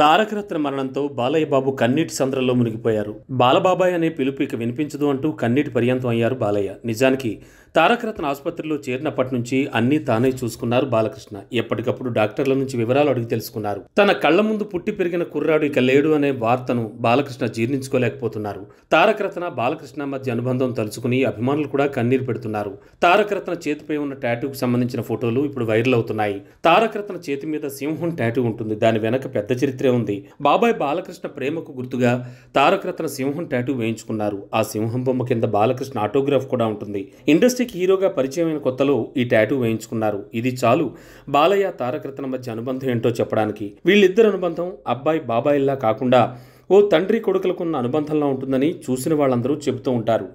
తారకరత్న మరణంతో బాలయ్య బాబు కన్నీటి సంద్రంలో మునిగిపోయారు బాలబాబాయ్ అనే పిలుపు ఇక వినిపించదు అంటూ కన్నీటి పర్యంతం అయ్యారు బాలయ్య నిజానికి తారకరత్న ఆసుపత్రిలో చేరినప్పటి నుంచి అన్నీ తానే చూసుకున్నారు బాలకృష్ణ ఎప్పటికప్పుడు డాక్టర్ల నుంచి వివరాలు అడిగి తెలుసుకున్నారు తన కళ్ల ముందు పుట్టి పెరిగిన కుర్రాడు ఇక లేడు అనే వార్తను బాలకృష్ణ జీర్ణించుకోలేకపోతున్నారు తారకరత్న బాలకృష్ణ మధ్య అనుబంధం తలుచుకుని అభిమానులు కూడా కన్నీరు పెడుతున్నారు తారకరత్న చేతిపై ఉన్న టాటూకు సంబంధించిన ఫోటోలు ఇప్పుడు వైరల్ అవుతున్నాయి తారకరత్న చేతి మీద సింహం టాటూ ఉంటుంది దాని వెనక పెద్ద చరిత్ర గుర్తుగా ఉంది బాబాయ్ బాలకృష్ణ ప్రేమకు గుర్తుగా తారకరత్న సింహం టాటూ వేయించుకున్నారు ఆ సింహం బొమ్మ కింద బాలకృష్ణ ఆటోగ్రాఫ్ కూడా ఉంటుంది ఇండస్ట్రీకి హీరోగా పరిచయమైన కొత్తలో ఈ టాటూ వేయించుకున్నారు ఇది చాలు బాలయ్య తారకరత్న మధ్య అనుబంధం ఏంటో చెప్పడానికి వీళ్ళిద్దరు అనుబంధం అబ్బాయి బాబాయిల్లా కాకుండా ఓ తండ్రి కొడుకులకున్న అనుబంధంలా ఉంటుందని చూసిన వాళ్ళందరూ చెబుతూ ఉంటారు